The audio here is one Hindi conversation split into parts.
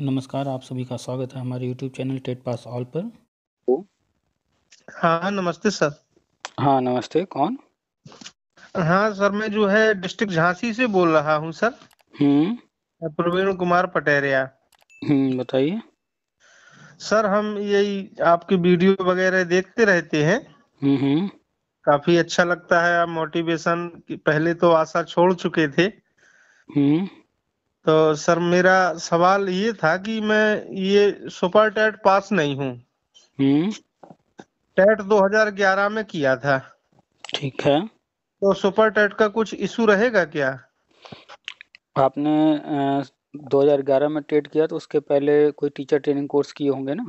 नमस्कार आप सभी का स्वागत है हमारे YouTube channel TET pass all पर हाँ नमस्ते सर हाँ नमस्ते कौन हाँ सर मैं जो है डिस्ट्रिक्ट झांसी से बोल रहा हूँ सर हम्म। प्रवीण कुमार पटेरिया हम्म बताइए सर हम यही आपकी वीडियो वगैरह देखते रहते हैं हम्म, हम्म। काफी अच्छा लगता है आप मोटिवेशन पहले तो आशा छोड़ चुके थे हम्म तो सर मेरा सवाल ये था कि मैं ये सुपर टेट पास नहीं हूँ हम्म। टेट 2011 में किया था ठीक है तो सुपर टेट का कुछ इशू रहेगा क्या आपने आ, 2011 में टेट किया तो उसके पहले कोई टीचर ट्रेनिंग कोर्स किए होंगे ना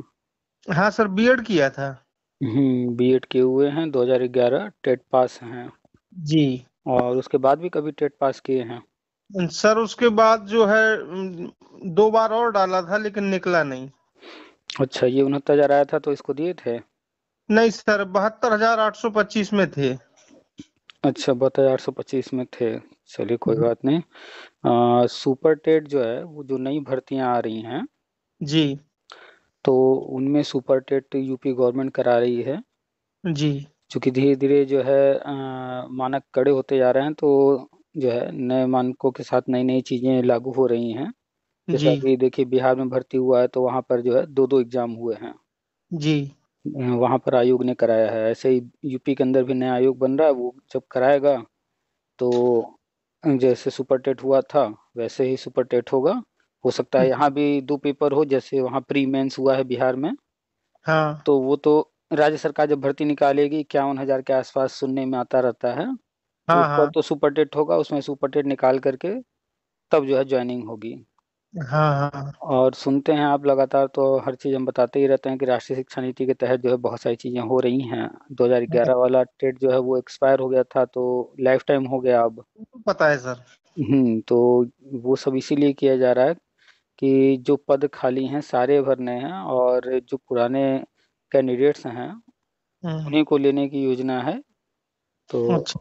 हाँ सर बीएड किया था हम्म, बीएड किए हुए हैं 2011 टेट पास हैं जी और उसके बाद भी कभी टेट पास किए हैं सर उसके बाद जो है दो बार और डाला था लेकिन निकला नहीं अच्छा ये उनहत्तर हजार आया था तो इसको दिए थे नहीं सर बहत्तर हजार आठ सौ पच्चीस में थे अच्छा बहत्तर हजार आठ सौ पच्चीस में थे चलिए कोई बात नहीं आ, सुपर टेट जो है वो जो नई भर्तियां आ रही हैं जी तो उनमें सुपर टेट यूपी गवर्नमेंट करा रही है जी चूंकि धीरे धीरे जो है आ, मानक कड़े होते जा रहे हैं तो जो है नए मानकों के साथ नई नई चीजें लागू हो रही हैं जैसे जैसा कि देखिए बिहार में भर्ती हुआ है तो वहाँ पर जो है दो दो एग्जाम हुए हैं जी वहाँ पर आयोग ने कराया है ऐसे ही यूपी के अंदर भी नया आयोग बन रहा है वो जब कराएगा तो जैसे सुपर टेट हुआ था वैसे ही सुपर टेट होगा हो सकता है यहाँ भी दो पेपर हो जैसे वहाँ प्री मेंस हुआ है बिहार में हाँ तो वो तो राज्य सरकार जब भर्ती निकालेगी इक्यावन हजार के आसपास सुनने में आता रहता है तो हाँ ऊपर हाँ। तो सुपर टेट होगा उसमें सुपर टेट निकाल करके तब जो है ज्वाइनिंग होगी हाँ हाँ और सुनते हैं आप लगातार तो हर चीज़ हम बताते ही रहते हैं कि राष्ट्रीय शिक्षा नीति के तहत जो है बहुत सारी चीज़ें हो रही हैं 2011 हाँ। वाला टेट जो है वो एक्सपायर हो गया था तो लाइफ टाइम हो गया अब पता है सर हम्म तो वो सब इसीलिए किया जा रहा है कि जो पद खाली हैं सारे भरने हैं और जो पुराने कैंडिडेट्स हैं हाँ। उन्हीं को लेने की योजना है तो अच्छा।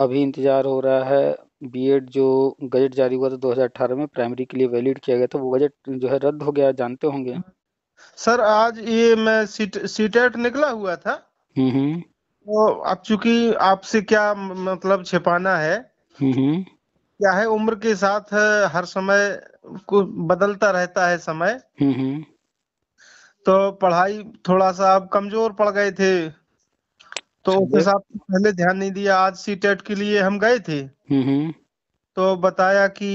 अभी इंतज़ार हो रहा है बीएड जो गजट जारी हुआ था 2018 में प्राइमरी के लिए वैलिड किया गया था वो गजट जो है रद्द हो गया जानते होंगे सर आज ये मैं सीट सीटेट e निकला हुआ था हम्म, हम्म। तो अब चूंकि आपसे क्या मतलब छिपाना है हम्म, क्या है उम्र के साथ हर समय को बदलता रहता है समय तो पढ़ाई थोड़ा सा आप कमजोर पड़ गए थे तो उस हिसाब से पहले ध्यान नहीं दिया आज सी टेट के लिए हम गए थे हम्म, हम्म। तो बताया कि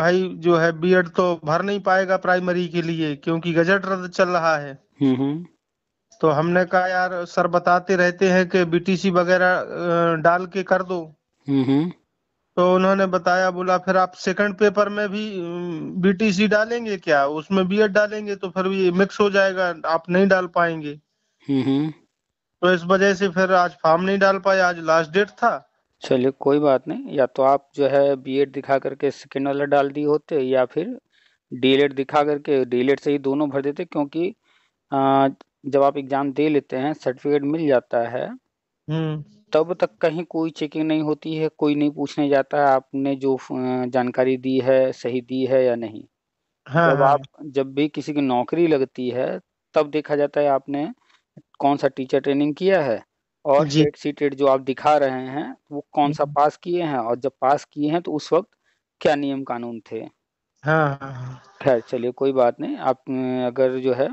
भाई जो है बीएड तो भर नहीं पाएगा प्राइमरी के लिए क्योंकि गजट रद्द चल रहा है हम्म, तो हमने कहा यार सर बताते रहते हैं कि बीटीसी वगैरह डाल के कर दो तो उन्होंने बताया बोला फिर आप सेकंड पेपर में भी बीटीसी डालेंगे क्या उसमें बीएड डालेंगे तो फिर भी मिक्स हो जाएगा आप नहीं डाल पाएंगे तो इस वजह से फिर आज फॉर्म नहीं डाल पाए आज लास्ट डेट था चलिए कोई बात नहीं या तो आप जो है बीएड दिखा करके सेकेंड वाला डाल दिए होते या फिर डीएलएड दिखा करके डीएलएड से ही दोनों भर देते क्योंकि जब आप एग्जाम दे लेते हैं सर्टिफिकेट मिल जाता है हम्म। तब तक कहीं कोई चेकिंग नहीं होती है कोई नहीं पूछने जाता है आपने जो जानकारी दी है सही दी है या नहीं हाँ, जब हाँ। आप जब भी किसी की नौकरी लगती है तब देखा जाता है आपने कौन सा टीचर ट्रेनिंग किया है और टेट सी जो आप दिखा रहे हैं वो कौन सा पास हम्म। किए हैं और जब पास किए हैं तो उस वक्त क्या नियम कानून थे हाँ, हाँ, हाँ। खैर चलिए कोई बात नहीं आप अगर जो है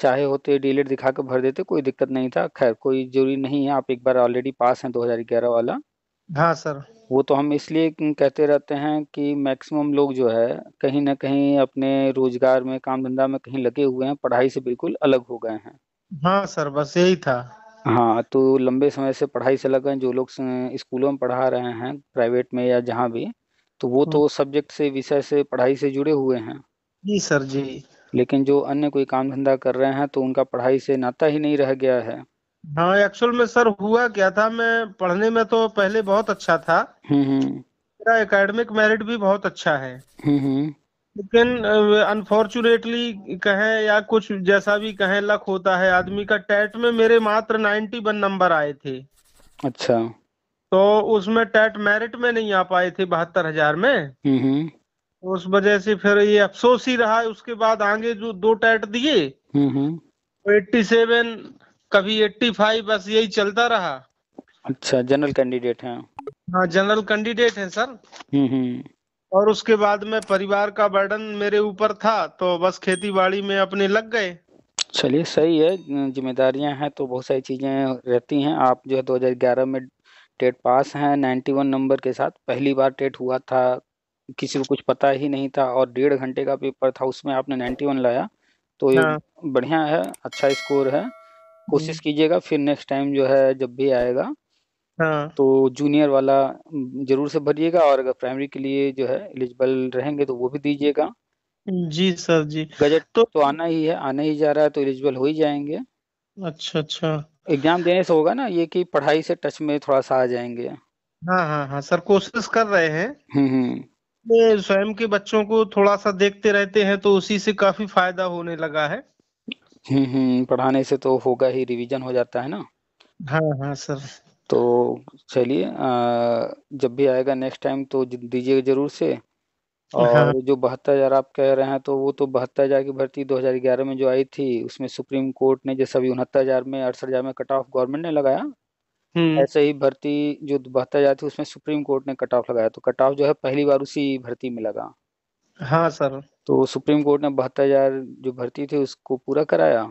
चाहे होते डीलेट दिखा के भर देते कोई दिक्कत नहीं था खैर कोई जरूरी नहीं है आप एक बार ऑलरेडी पास हैं 2011 वाला हाँ सर वो तो हम इसलिए कहते रहते हैं कि मैक्सिमम लोग जो है कहीं ना कहीं अपने रोजगार में काम धंधा में कहीं लगे हुए हैं पढ़ाई से बिल्कुल अलग हो गए हैं हाँ सर बस यही था हाँ तो लंबे समय से पढ़ाई से लगे जो लोग स्कूलों में पढ़ा रहे हैं प्राइवेट में या जहाँ भी तो वो तो हम्म। सब्जेक्ट से विषय से पढ़ाई से जुड़े हुए हैं जी सर जी लेकिन जो अन्य कोई काम धंधा कर रहे हैं तो उनका पढ़ाई से नाता ही नहीं रह गया है हाँ एक्चुअल में सर हुआ क्या था मैं पढ़ने में तो पहले बहुत अच्छा था हम्म, हम्म। मेरा एकेडमिक मेरिट भी बहुत अच्छा है लेकिन अनफॉर्चुनेटली कहें या कुछ जैसा भी कहें लक होता है आदमी का टैट में मेरे मात्र नाइन्टी वन नंबर आए थे अच्छा तो उसमें टैट मेरिट में नहीं आ पाए थे बहत्तर हजार में हम्म, हम्म। उस वजह से फिर ये अफसोस ही रहा उसके बाद आगे जो दो टैट दिए हम्म, एट्टी सेवन कभी एट्टी फाइव बस यही चलता रहा अच्छा जनरल कैंडिडेट है हाँ जनरल कैंडिडेट है सर हम्म और उसके बाद में परिवार का बर्डन मेरे ऊपर था तो बस खेती बाड़ी में अपने लग गए चलिए सही है जिम्मेदारियां हैं तो बहुत सारी चीज़ें रहती हैं आप जो है दो में टेट पास हैं 91 नंबर के साथ पहली बार टेट हुआ था किसी को कुछ पता ही नहीं था और डेढ़ घंटे का पेपर था उसमें आपने 91 लाया तो ये हाँ। बढ़िया है अच्छा स्कोर है कोशिश हम्म। कीजिएगा फिर नेक्स्ट टाइम जो है जब भी आएगा हाँ। तो जूनियर वाला जरूर से भरिएगा और अगर प्राइमरी के लिए जो है एलिजिबल रहेंगे तो वो भी दीजिएगा जी सर जी बजट तो तो आना ही है आना ही जा रहा है तो एलिजिबल हो ही जाएंगे अच्छा अच्छा एग्जाम देने से होगा ना ये कि पढ़ाई से टच में थोड़ा सा आ जाएंगे हाँ हाँ हाँ सर कोशिश कर रहे हैं हम्म, हम्म। स्वयं के बच्चों को थोड़ा सा देखते रहते हैं तो उसी से काफी फायदा होने लगा है हम्म, हम्म पढ़ाने से तो होगा ही रिवीजन हो जाता है ना हाँ हाँ सर तो चलिए जब भी आएगा नेक्स्ट टाइम तो दीजिएगा जरूर से हाँ और जो बहत्तर हजार आप कह रहे हैं तो वो तो बहत्तर हजार की भर्ती 2011 में जो आई थी उसमें सुप्रीम कोर्ट ने जैसा अभी उनहत्तर हजार में अड़सठ हजार में कट ऑफ गवर्नमेंट ने लगाया हम्म। ऐसे ही भर्ती जो बहत्तर हजार थी उसमें सुप्रीम कोर्ट ने कट ऑफ लगाया तो कट ऑफ जो है पहली बार उसी भर्ती में लगा हाँ सर तो सुप्रीम कोर्ट ने बहत्तर हजार जो भर्ती थी उसको पूरा कराया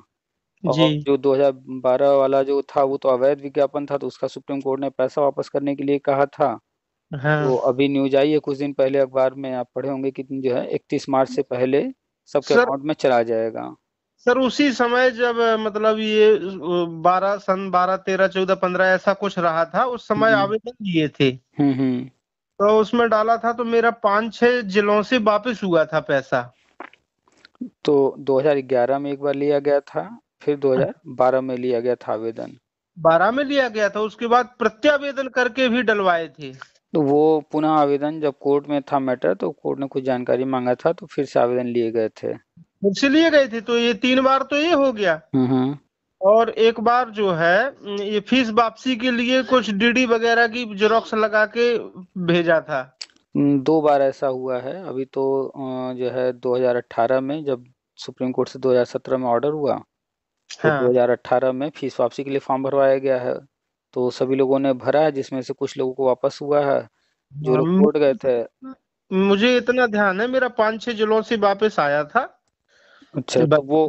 जी और जो 2012 वाला जो था वो तो अवैध विज्ञापन था तो उसका सुप्रीम कोर्ट ने पैसा वापस करने के लिए कहा था हाँ। तो अभी न्यूज आई है कुछ दिन पहले अखबार में आप पढ़े होंगे कि जो है इकतीस मार्च से पहले सबके सर अकाउंट में चला जाएगा सर उसी समय जब मतलब ये बारह सन बारह तेरह चौदह पंद्रह ऐसा कुछ रहा था उस समय हम्म। आवेदन दिए थे हम्म हम्म तो उसमें डाला था तो मेरा पांच छह जिलों से वापस हुआ था पैसा तो 2011 में एक बार लिया गया था फिर 2012 में लिया गया था आवेदन बारह में लिया गया था उसके बाद प्रत्यावेदन करके भी डलवाए थे तो वो पुनः आवेदन जब कोर्ट में था मैटर तो कोर्ट ने कुछ जानकारी मांगा था तो फिर से आवेदन लिए गए थे फिर से लिए गए थे तो ये तीन बार तो ये हो गया हम्म, हम्म। और एक बार जो है ये फीस वापसी के लिए कुछ डीडी वगैरह की जेरोक्स लगा के भेजा था हम्म, दो बार ऐसा हुआ है अभी तो जो है 2018 में जब सुप्रीम कोर्ट से 2017 में ऑर्डर हुआ तो हाँ। दो हाँ 2018 में फीस वापसी के लिए फॉर्म भरवाया गया है तो सभी लोगों ने भरा है जिसमें से कुछ लोगों को वापस हुआ है जो लोग हम- कोर्ट गए थे मुझे इतना ध्यान है मेरा पांच छह जिलों से वापस आया था अच्छा तो, तो वो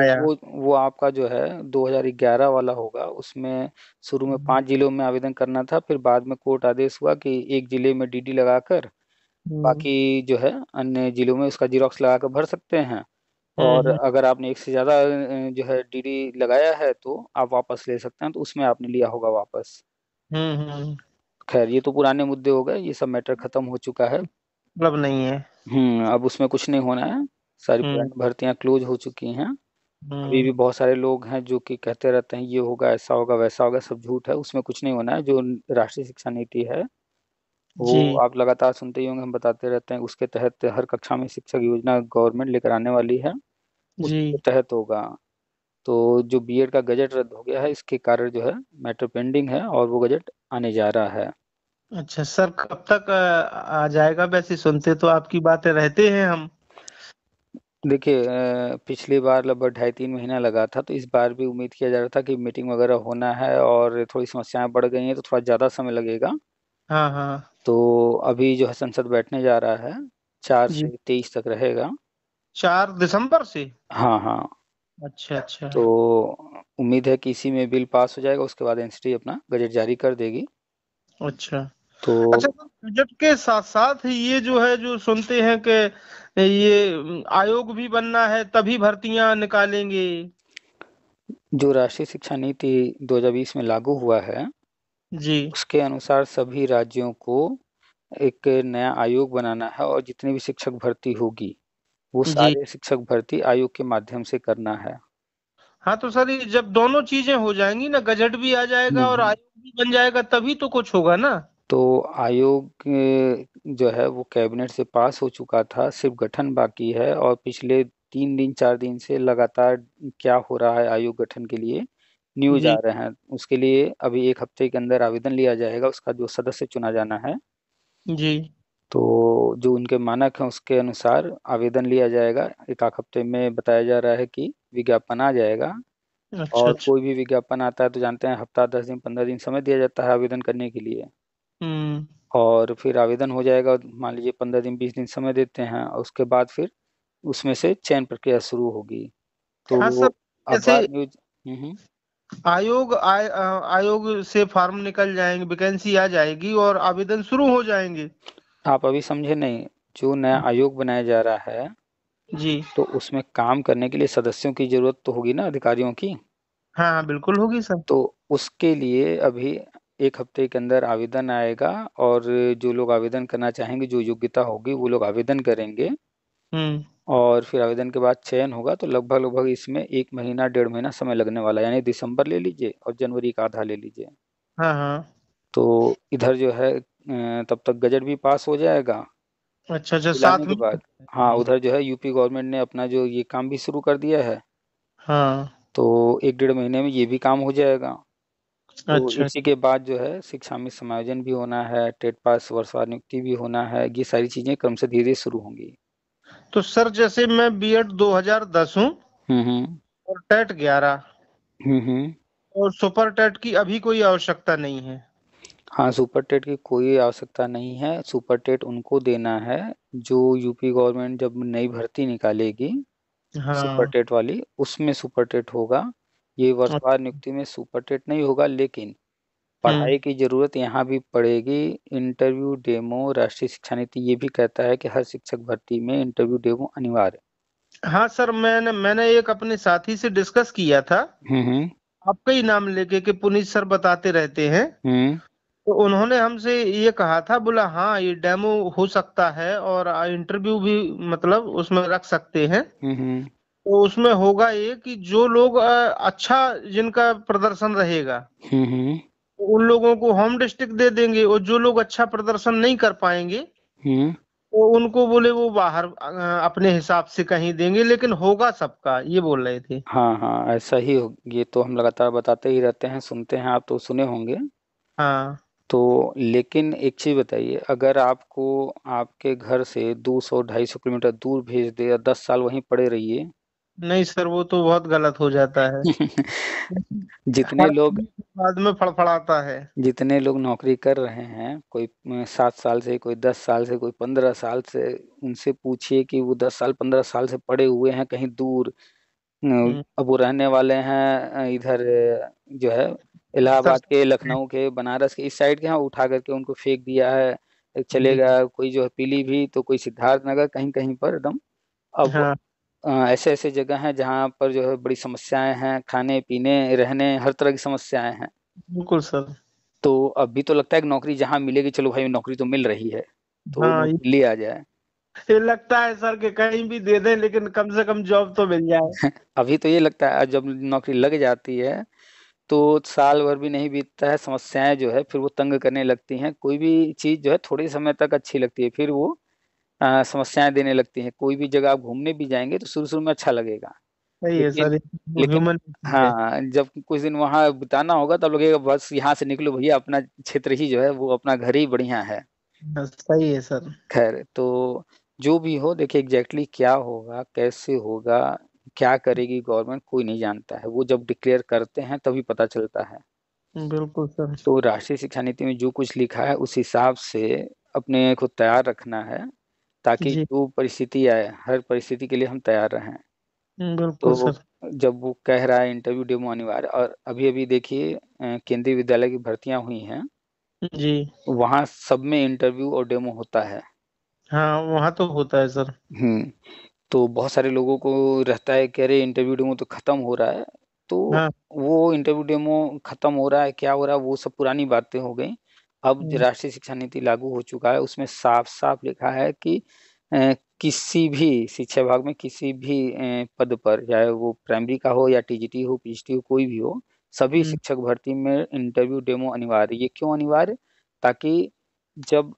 आया वो वो आपका जो है 2011 वाला होगा उसमें शुरू में पांच जिलों में आवेदन करना था फिर बाद में कोर्ट आदेश हुआ कि एक जिले में डीडी लगाकर हम्म। बाकी जो है अन्य जिलों में उसका जीरोक्स लगाकर भर सकते हैं हम्म, और हम्म। अगर आपने एक से ज्यादा जो है डीडी लगाया है तो आप वापस ले सकते हैं तो उसमें आपने लिया होगा वापस हम्म, खैर ये तो पुराने मुद्दे हो गए ये सब मैटर खत्म हो चुका है मतलब नहीं है हम्म अब उसमें कुछ नहीं होना है सारी पुरानी भर्तियां क्लोज हो चुकी हैं अभी भी बहुत सारे लोग हैं जो कि कहते रहते हैं ये होगा ऐसा होगा वैसा होगा सब झूठ है उसमें कुछ नहीं होना है जो राष्ट्रीय शिक्षा नीति है वो आप लगातार सुनते ही होंगे हम बताते रहते हैं उसके तहत हर कक्षा में शिक्षक योजना गवर्नमेंट लेकर आने वाली है के तहत होगा तो जो एड का गजट रद्द हो गया है इसके कारण जो है मैटर पेंडिंग है और वो गजट आने जा रहा है अच्छा सर कब तक आ जाएगा वैसे सुनते तो आपकी बातें रहते हैं हम देखिए पिछली बार लगभग ढाई तीन महीना लगा था तो इस बार भी उम्मीद किया जा रहा था कि मीटिंग वगैरह होना है और थोड़ी समस्याएं बढ़ गई हैं तो थोड़ा ज़्यादा समय लगेगा हाँ हाँ तो अभी जो है संसद बैठने जा रहा है चार से तेईस तक रहेगा चार दिसंबर से हाँ हाँ अच्छा अच्छा तो उम्मीद है कि इसी में बिल पास हो जाएगा उसके बाद एनसीटी अपना बजट जारी कर देगी अच्छा तो अच्छा तो बजट के साथ साथ ये जो है जो सुनते हैं कि ये आयोग भी बनना है तभी भर्तियां निकालेंगे जो राष्ट्रीय शिक्षा नीति 2020 में लागू हुआ है जी उसके अनुसार सभी राज्यों को एक नया आयोग बनाना है और जितनी भी शिक्षक भर्ती होगी वो सारे शिक्षक भर्ती आयोग के माध्यम से करना है हाँ तो सर जब दोनों चीजें हो जाएंगी ना गजट भी आ जाएगा हम्म, और हम्म। आयोग भी बन जाएगा तभी तो कुछ होगा ना तो आयोग जो है वो कैबिनेट से पास हो चुका था सिर्फ गठन बाकी है और पिछले तीन दिन चार दिन से लगातार क्या हो रहा है आयोग गठन के लिए न्यूज आ रहे हैं उसके लिए अभी एक हफ्ते के अंदर आवेदन लिया जाएगा उसका जो सदस्य चुना जाना है जी तो जो उनके मानक हैं उसके अनुसार आवेदन लिया जाएगा एक आख हफ्ते में बताया जा रहा है कि विज्ञापन आ जाएगा अच्छा, और अच्छा कोई भी विज्ञापन आता है तो जानते हैं हफ्ता दस दिन पंद्रह दिन समय दिया जाता है आवेदन करने के लिए हम्म। और फिर आवेदन हो जाएगा मान लीजिए पंद्रह दिन बीस दिन समय देते हैं और उसके बाद फिर उसमें से चयन प्रक्रिया शुरू होगी तो हाँ जैसे न्यूज हम्म, हम्म। आयोग आ- आयोग से फॉर्म निकल जाएंगे वैकेंसी आ जाएगी और आवेदन शुरू हो जाएंगे आप अभी समझे नहीं, जो नया हम्म। आयोग बनाया जा रहा है, जी। तो उसमें काम करने के लिए सदस्यों की ज़रूरत तो होगी ना अधिकारियों की? हाँ, बिल्कुल होगी सर। तो उसके लिए अभी एक हफ्ते के अंदर आवेदन आएगा और जो लोग आवेदन करना चाहेंगे, जो योग्यता होगी वो लोग आवेदन करेंगे। हम्म। और फिर आवेदन के बाद चयन होगा तो लगभग-लगभग इसमें एक महीना, डेढ़ महीना समय लगने वाला यानी दिसंबर ले लीजिए और जनवरी का आधा ले लीजिए। हाँ, हाँ। तो इधर जो है तब तक गजट भी पास हो जाएगा अच्छा अच्छा साथ के बाद हाँ हम्म। उधर जो है यूपी गवर्नमेंट ने अपना जो ये काम भी शुरू कर दिया है हाँ तो एक डेढ़ महीने में ये भी काम हो जाएगा तो अच्छा। तो इसी के अच्छा। बाद जो है शिक्षा में समायोजन भी होना है टेट पास वर्षा नियुक्ति भी होना है ये सारी चीजें क्रम से धीरे शुरू होंगी तो सर जैसे मैं बी हजार दस हूँ हम्म, हम्म। और टेट ग्यारह और सुपर टेट की अभी कोई आवश्यकता नहीं है हाँ सुपर टेट की कोई आवश्यकता नहीं है सुपर टेट उनको देना है जो यूपी गवर्नमेंट जब नई भर्ती निकालेगी सुपर हाँ। टेट वाली उसमें सुपर टेट होगा ये वर्षवार अच्छा। नियुक्ति में सुपर टेट नहीं होगा लेकिन पढ़ाई हाँ। की जरूरत यहाँ भी पड़ेगी इंटरव्यू डेमो राष्ट्रीय शिक्षा नीति ये भी कहता है कि हर शिक्षक भर्ती में इंटरव्यू डेमो अनिवार्य हाँ सर मैंने मैंने एक अपने साथी से डिस्कस किया था हम्म, हम्म। आपका ही नाम लेके कि पुनीत सर बताते रहते हैं हम्म। तो उन्होंने हमसे ये कहा था बोला हाँ ये डेमो हो सकता है और इंटरव्यू भी मतलब उसमें रख सकते हैं हम्म, हम्म। तो उसमें होगा ये कि जो लोग अच्छा जिनका प्रदर्शन रहेगा हम्म, उन लोगों को होम डिस्ट्रिक्ट दे देंगे और जो लोग अच्छा प्रदर्शन नहीं कर पाएंगे तो उनको बोले वो बाहर अपने हिसाब से कहीं देंगे लेकिन होगा सबका ये बोल रहे थे हाँ हाँ ऐसा ही ये तो हम लगातार बताते ही रहते हैं सुनते हैं आप तो सुने होंगे हाँ तो लेकिन एक चीज़ बताइए अगर आपको आपके घर से 200-250 किलोमीटर दूर भेज दे या दस साल वहीं पड़े रहिए नहीं सर वो तो बहुत गलत हो जाता है जितने लोग बाद में फड़फड़ाता है जितने लोग नौकरी कर रहे हैं कोई सात साल से कोई दस साल से कोई पंद्रह साल से उनसे पूछिए कि वो दस साल पंद्रह साल से पड़े हुए हैं कहीं दूर हम्म। अब वो रहने वाले हैं इधर जो है इलाहाबाद के लखनऊ के बनारस के इस साइड के यहाँ उठा करके उनको फेंक दिया है चले गया कोई जो है पीली भी तो कोई सिद्धार्थ नगर कहीं कहीं पर एकदम अब हाँ। ऐसे ऐसे जगह हैं जहाँ पर जो है बड़ी समस्याएं हैं खाने पीने रहने हर तरह की समस्याएं हैं बिल्कुल सर तो अभी तो लगता है कि नौकरी जहाँ मिलेगी चलो भाई नौकरी तो मिल रही है तो हाँ, आ जाए ये लगता है सर कि कहीं भी दे दें लेकिन कम से कम जॉब तो मिल जाए अभी तो ये लगता है जब नौकरी लग जाती है तो साल भर भी नहीं बीतता है समस्याएं जो है फिर वो तंग करने लगती हैं कोई भी चीज़ जो है थोड़े समय तक अच्छी लगती है फिर वो आ, समस्याएं देने लगती हैं कोई भी जगह आप घूमने भी जाएंगे तो शुरू शुरू में अच्छा लगेगा लेकिन, लेकिन हाँ जब कुछ दिन वहाँ बिताना होगा तब तो लगेगा बस यहाँ से निकलो भैया अपना क्षेत्र ही जो है वो अपना घर ही बढ़िया है सही है सर खैर तो जो भी हो देखिए एग्जैक्टली क्या होगा कैसे होगा क्या करेगी गवर्नमेंट कोई नहीं जानता है वो जब डिक्लेयर करते हैं तभी पता चलता है बिल्कुल सर तो राष्ट्रीय शिक्षा नीति में जो कुछ लिखा है उस हिसाब से अपने को तैयार रखना है ताकि जो परिस्थिति आए हर परिस्थिति के लिए हम तैयार रहें हम्म, तो बिल्कुल तो सर जब वो कह रहा है इंटरव्यू डेमो अनिवार्य और अभी अभी देखिए केंद्रीय विद्यालय की भर्तियां हुई हैं जी वहाँ सब में इंटरव्यू और डेमो होता है हाँ वहाँ तो होता है सर हम्म तो बहुत सारे लोगों को रहता है कि अरे इंटरव्यू डेमो तो खत्म हो रहा है तो हाँ। वो इंटरव्यू डेमो खत्म हो रहा है क्या हो रहा है वो सब पुरानी बातें हो गई अब हम्म। राष्ट्रीय शिक्षा नीति लागू हो चुका है उसमें साफ साफ लिखा है कि किसी भी शिक्षा विभाग में किसी भी पद पर चाहे वो प्राइमरी का हो या टीजीटी हो पीजीटी हो कोई भी हो सभी हम्म। शिक्षक भर्ती में इंटरव्यू डेमो अनिवार्य ये क्यों अनिवार्य ताकि जब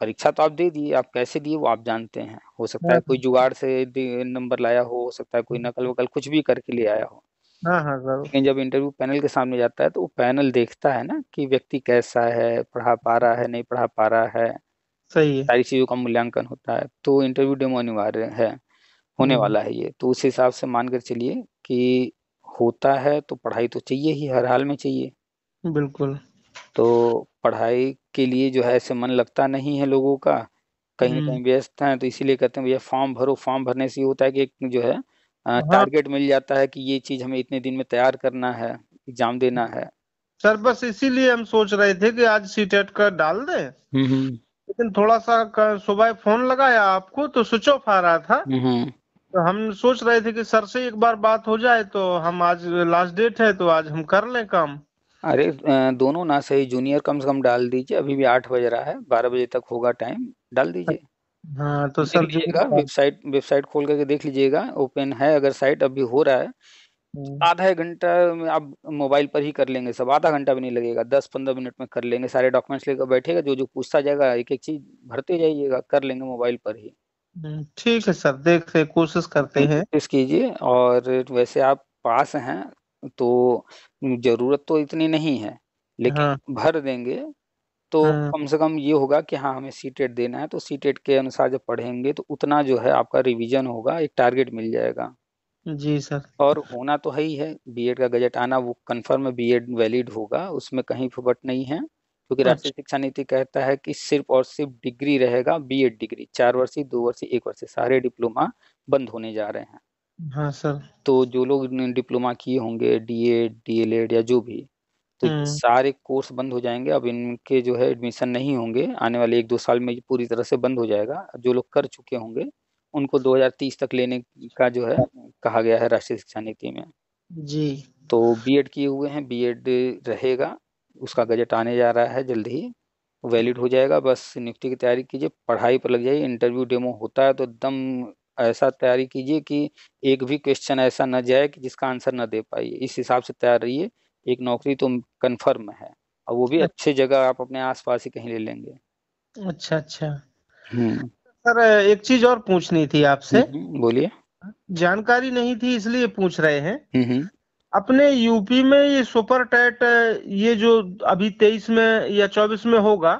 परीक्षा तो आप दे दिए आप कैसे दिए वो आप जानते हैं हो सकता है हाँ। कोई जुगाड़ से नंबर लाया हो हो सकता है कोई नकल वकल कुछ भी करके ले आया हो हाँ, हाँ, लेकिन जब इंटरव्यू पैनल के सामने जाता है तो वो पैनल देखता है ना कि व्यक्ति कैसा है पढ़ा पा रहा है नहीं पढ़ा पा रहा है सही है सारी चीजों का मूल्यांकन होता है तो इंटरव्यू डेमो अनिवार्य है होने हम्म। वाला है ये तो उस हिसाब से मानकर चलिए कि होता है तो पढ़ाई तो चाहिए ही हर हाल में चाहिए बिल्कुल तो पढ़ाई के लिए जो है ऐसे मन लगता नहीं है लोगों का कहीं कहीं हम्म। व्यस्त हैं तो इसीलिए कहते हैं भैया फॉर्म भरो फॉर्म भरने से होता है कि जो है हाँ। टारगेट मिल जाता है कि ये चीज हमें इतने दिन में तैयार करना है एग्जाम देना है सर बस इसीलिए हम सोच रहे थे कि आज सी टेट का डाल दे हम्म, हम्म। लेकिन थोड़ा सा सुबह फोन लगाया आपको तो स्विच ऑफ आ रहा था तो हम सोच रहे थे कि सर से एक बार बात हो जाए तो हम आज लास्ट डेट है तो आज हम कर लें काम अरे दोनों ना सही जूनियर कम से कम डाल दीजिए अभी भी आठ बज रहा है बारह बजे तक होगा टाइम डाल दीजिए हाँ तो सर लीजिएगा वेबसाइट वेबसाइट खोल करके देख लीजिएगा ओपन है अगर साइट अभी हो रहा है हम्म। आधा घंटा आप मोबाइल पर ही कर लेंगे सब आधा घंटा भी नहीं लगेगा दस पंद्रह मिनट में कर लेंगे सारे डॉक्यूमेंट्स लेकर बैठेगा जो जो पूछता जाएगा एक एक चीज भरते जाइएगा कर लेंगे मोबाइल पर ही हम्म, ठीक है सर देखते कोशिश करते हैं कोशिश कीजिए और वैसे आप पास हैं तो जरूरत तो इतनी नहीं है लेकिन हाँ भर देंगे तो हाँ कम से कम ये होगा कि हाँ हमें सी टेट देना है तो सी टेट के अनुसार जब पढ़ेंगे तो उतना जो है आपका रिवीजन होगा एक टारगेट मिल जाएगा जी सर और होना तो है ही है बीएड का गजट आना वो कंफर्म बी बीएड वैलिड होगा उसमें कहीं फुबट नहीं है क्योंकि तो राष्ट्रीय शिक्षा नीति कहता है कि सिर्फ और सिर्फ डिग्री रहेगा बीएड डिग्री चार वर्षीय दो वर्षीय एक वर्षीय सारे डिप्लोमा बंद होने जा रहे हैं हाँ सर तो जो लोग डिप्लोमा किए होंगे डीए डीएलएड या जो भी तो हम्म सारे कोर्स बंद हो जाएंगे अब इनके जो है एडमिशन नहीं होंगे आने वाले एक दो साल में पूरी तरह से बंद हो जाएगा जो लोग कर चुके होंगे उनको 2030 तक लेने का जो है कहा गया है राष्ट्रीय शिक्षा नीति में जी तो बीएड किए हुए हैं बीएड रहेगा उसका गजट आने जा रहा है जल्द ही वैलिड हो जाएगा बस नियुक्ति की तैयारी कीजिए पढ़ाई पर लग जाइए इंटरव्यू डेमो होता है तो एकदम ऐसा तैयारी कीजिए कि एक भी क्वेश्चन ऐसा न जाए कि जिसका आंसर ना दे पाइए इस हिसाब से तैयार रहिए एक नौकरी तो कंफर्म है और वो भी हम्म। अच्छे जगह आप अपने आसपास ही कहीं ले लेंगे अच्छा अच्छा हम्म। सर एक चीज और पूछनी थी आपसे हम्म, बोलिए जानकारी नहीं थी इसलिए पूछ रहे हैं अपने यूपी में ये सुपर टेट ये जो अभी तेईस में या चौबीस में होगा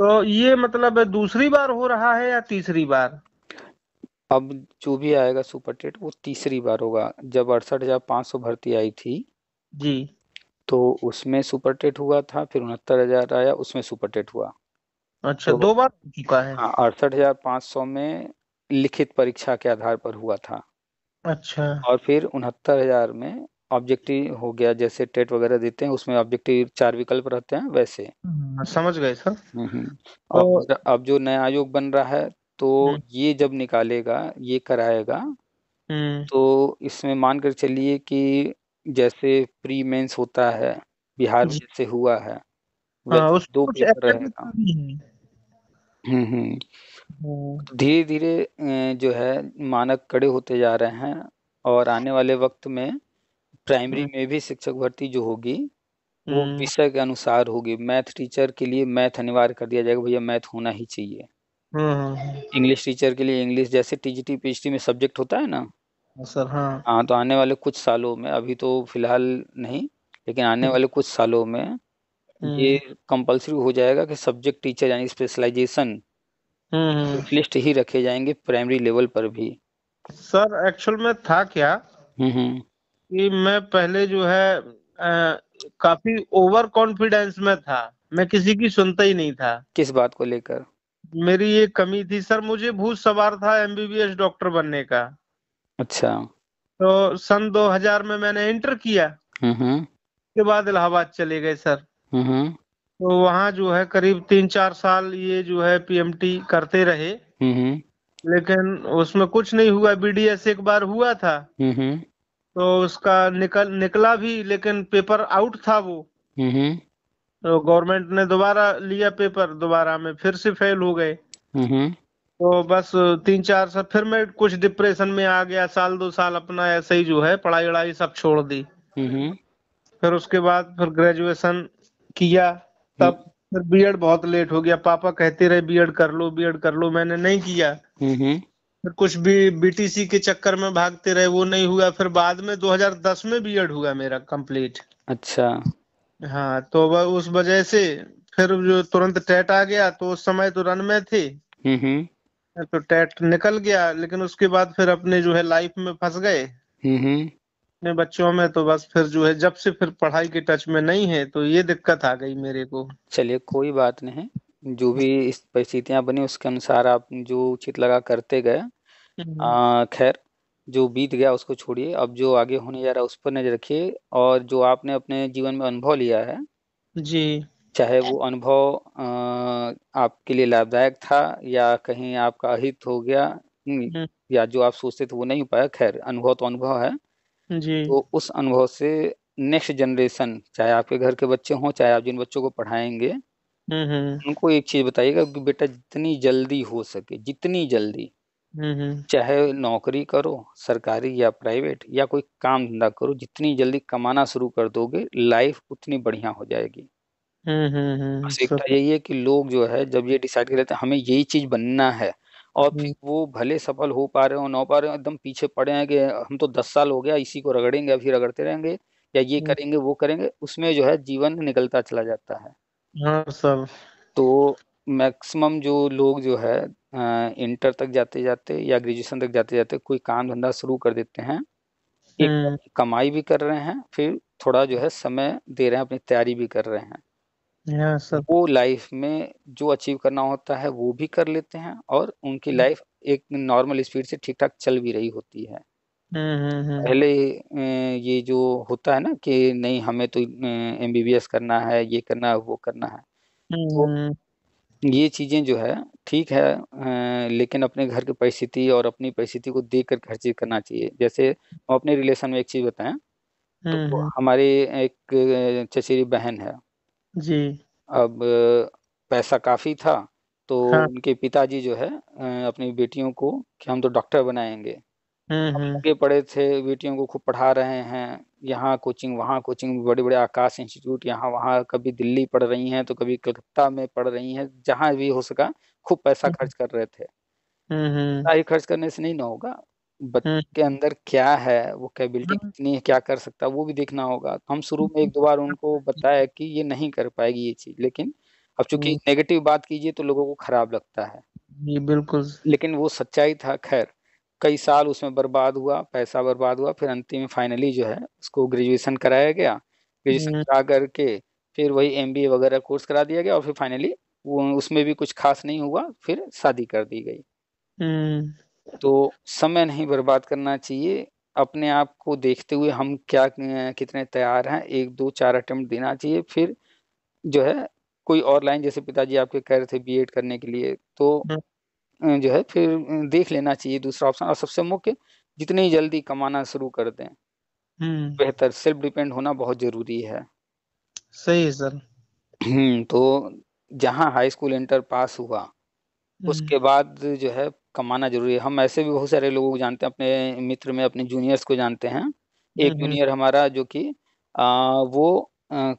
तो ये मतलब दूसरी बार हो रहा है या तीसरी बार अब जो भी आएगा सुपर टेट वो तीसरी बार होगा जब अड़सठ हजार पाँच सौ भर्ती आई थी जी तो उसमें सुपर टेट हुआ था फिर उनहत्तर हजार आया उसमें सुपर टेट हुआ अच्छा तो, दो बार हो चुका है हाँ अड़सठ हजार पाँच सौ में लिखित परीक्षा के आधार पर हुआ था अच्छा और फिर उनहत्तर हजार में ऑब्जेक्टिव हो गया जैसे टेट वगैरह देते हैं उसमें ऑब्जेक्टिव चार विकल्प रहते हैं वैसे हम्म, समझ गए सर हम्म, हम्म। तो अब जो नया आयोग बन रहा है तो हम्म। ये जब निकालेगा, ये कराएगा, हम्म। तो इसमें मानकर चलिए कि जैसे प्री मेंस होता है, बिहार से जैसे हुआ है, हाँ, वैसे कुछ पेपर रहेगा। हाँ। धीरे-धीरे जो है मानक कड़े होते जा रहे हैं और आने वाले वक़्त में प्राइमरी में भी शिक्षक भर्ती जो होगी, वो विषय के अनुसार होगी। मैथ टीचर के लिए मैथ अनिवार्य कर दिया जाएगा, भैया मैथ होना ही चाहिए। इंग्लिश हाँ, टीचर हाँ, हाँ। के लिए इंग्लिश जैसे टीजीटी पीएचडी में सब्जेक्ट होता है ना सर हाँ हाँ तो आने वाले कुछ सालों में अभी तो फिलहाल नहीं लेकिन आने वाले कुछ सालों में ये कंपलसरी हम्म। हो जाएगा कि सब्जेक्ट टीचर यानी स्पेशलाइजेशन हम्म। लिस्ट ही रखे जाएंगे प्राइमरी लेवल पर भी सर एक्चुअल में था क्या हम्म, कि मैं पहले जो है आ, काफी ओवर कॉन्फिडेंस में था मैं किसी की सुनता ही नहीं था किस बात को लेकर मेरी ये कमी थी सर मुझे भूत सवार था एमबीबीएस डॉक्टर बनने का अच्छा तो सन 2000 में मैंने इंटर किया उसके बाद इलाहाबाद चले गए सर तो वहाँ जो है करीब तीन चार साल ये जो है पीएमटी करते रहे लेकिन उसमें कुछ नहीं हुआ बीडीएस एक बार हुआ था तो उसका निकल निकला भी लेकिन पेपर आउट था वो तो गवर्नमेंट ने दोबारा लिया पेपर दोबारा में फिर से फेल हो गए तो बस तीन चार साल फिर मैं कुछ डिप्रेशन में आ गया साल दो साल अपना ऐसे ही जो है पढ़ाई वढ़ाई सब छोड़ दी फिर उसके बाद फिर ग्रेजुएशन किया तब फिर बीएड बहुत लेट हो गया पापा कहते रहे बीएड कर लो बीएड कर लो मैंने नहीं किया फिर कुछ भी बीटीसी के चक्कर में भागते रहे वो नहीं हुआ फिर बाद में 2010 में बीएड हुआ मेरा कंप्लीट अच्छा हाँ तो उस वजह से फिर जो तुरंत टेट आ गया तो उस समय तो रन में थे हम्म, हम्म। तो टेट निकल गया लेकिन उसके बाद फिर अपने जो है लाइफ में फंस गए हम्म, अपने बच्चों में तो बस फिर जो है जब से फिर पढ़ाई के टच में नहीं है तो ये दिक्कत आ गई मेरे को चलिए कोई बात नहीं जो भी परिस्थितियां बनी उसके अनुसार आप जो उचित लगा करते गए खैर जो बीत गया उसको छोड़िए अब जो आगे होने जा रहा है उस पर नजर रखिए और जो आपने अपने जीवन में अनुभव लिया है जी चाहे वो अनुभव आपके लिए लाभदायक था या कहीं आपका अहित हो गया हम्म, हम्म। या जो आप सोचते थे वो नहीं हो पाया खैर अनुभव तो अनुभव है जी तो उस अनुभव से नेक्स्ट जनरेशन चाहे आपके घर के बच्चे हों चाहे आप जिन बच्चों को पढ़ाएंगे हम्म, उनको एक चीज बताइएगा कि बेटा जितनी जल्दी हो सके जितनी जल्दी हम्म, हम्म। चाहे नौकरी करो, सरकारी या प्राइवेट या कोई काम धंधा करो, जितनी जल्दी कमाना शुरू कर दोगे, लाइफ उतनी बढ़िया हो जाएगी। हम्म हम्म हुँ। हम्म, बस यही है कि लोग जो है जब ये डिसाइड कर लेते हैं हमें यही चीज़ बनना है और फिर वो भले सफल हो पा रहे हो, ना पा रहे हो, एकदम पीछे पड़े हैं कि हम तो दस साल हो गया इसी को रगड़ेंगे, अभी रगड़ते रहेंगे या ये करेंगे, वो करेंगे, उसमें जो है जीवन निकलता चला जाता है। हाँ, सब। तो मैक्सिमम जो लोग जो है इंटर तक जाते जाते या ग्रेजुएशन तक जाते जाते कोई काम धंधा शुरू कर देते हैं एक हम्म। कमाई भी कर रहे हैं फिर थोड़ा जो है समय दे रहे हैं अपनी तैयारी भी कर रहे हैं हाँ, वो लाइफ में जो अचीव करना होता है वो भी कर लेते हैं और उनकी हम्म। लाइफ एक नॉर्मल स्पीड से ठीक ठाक चल भी रही होती है हम्म, पहले ये जो होता है ना कि नहीं हमें तो एमबीबीएस करना है ये करना है वो करना है तो ये चीज़ें जो है ठीक है लेकिन अपने घर की परिस्थिति और अपनी परिस्थिति को देख कर हर चीज़ करना चाहिए जैसे हम अपने रिलेशन में एक चीज़ बताएं तो हम्म, हम्म। हमारी एक चचेरी बहन है जी अब पैसा काफ़ी था तो हाँ उनके पिताजी जो है अपनी बेटियों को कि हम तो डॉक्टर बनाएंगे हम्म हम्म थे बेटियों को खूब पढ़ा रहे हैं यहाँ कोचिंग वहाँ कोचिंग बड़े बड़े आकाश इंस्टीट्यूट यहाँ वहाँ कभी दिल्ली पढ़ रही हैं तो कभी कलकत्ता में पढ़ रही हैं जहाँ भी हो सका खूब पैसा हम्म। खर्च कर रहे थे हम्म, हम्म। सारी खर्च करने से नहीं ना होगा बच्चे के अंदर क्या है वो कैबिलिटी कितनी है क्या कर सकता है वो भी देखना होगा हम शुरू में एक दो बार उनको बताया कि ये नहीं कर पाएगी ये चीज लेकिन अब चूंकि नेगेटिव बात कीजिए तो लोगों को खराब लगता है बिल्कुल लेकिन वो सच्चाई था खैर कई साल उसमें बर्बाद हुआ पैसा बर्बाद हुआ फिर अंतिम में फाइनली जो है उसको ग्रेजुएशन कराया गया ग्रेजुएशन हम्म। करा करके फिर वही एम वगैरह कोर्स करा दिया गया और फिर फाइनली वो उसमें भी कुछ खास नहीं हुआ फिर शादी कर दी गई हम्म। तो समय नहीं बर्बाद करना चाहिए अपने आप को देखते हुए हम क्या कितने तैयार हैं एक दो चार अटेम्प्ट देना चाहिए फिर जो है कोई और लाइन जैसे पिताजी आपके कह रहे थे बीएड करने के लिए तो हम्म। जो है फिर देख लेना चाहिए दूसरा ऑप्शन और सबसे मुख्य जितनी जल्दी कमाना शुरू कर दें हम्म। बेहतर सेल्फ डिपेंड होना बहुत जरूरी है सही सर हम्म, तो जहाँ हाई स्कूल इंटर पास हुआ हम्म। उसके बाद जो है कमाना जरूरी है हम ऐसे भी बहुत सारे लोगों को जानते हैं अपने मित्र में अपने जूनियर्स को जानते हैं एक जूनियर हमारा जो कि वो आ,